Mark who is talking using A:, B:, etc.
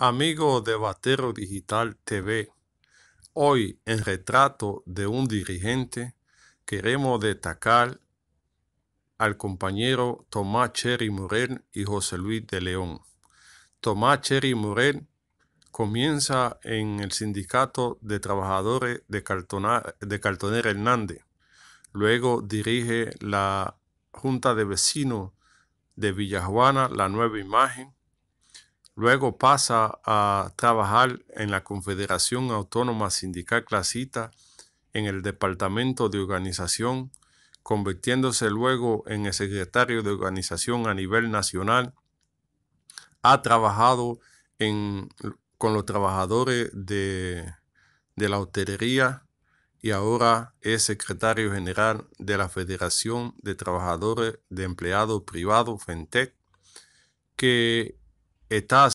A: Amigo de Batero Digital TV, hoy en retrato de un dirigente queremos destacar al compañero Tomás Cherry Morel y José Luis de León. Tomás Cherry Morel comienza en el Sindicato de Trabajadores de, de Cartonera Hernández. Luego dirige la Junta de Vecinos de Villajuana, La Nueva Imagen Luego pasa a trabajar en la Confederación Autónoma Sindical Clasita en el Departamento de Organización, convirtiéndose luego en el secretario de organización a nivel nacional. Ha trabajado con los trabajadores de, la hotelería y ahora es secretario general de la Federación de Trabajadores de Empleados Privados, FENTEC, que está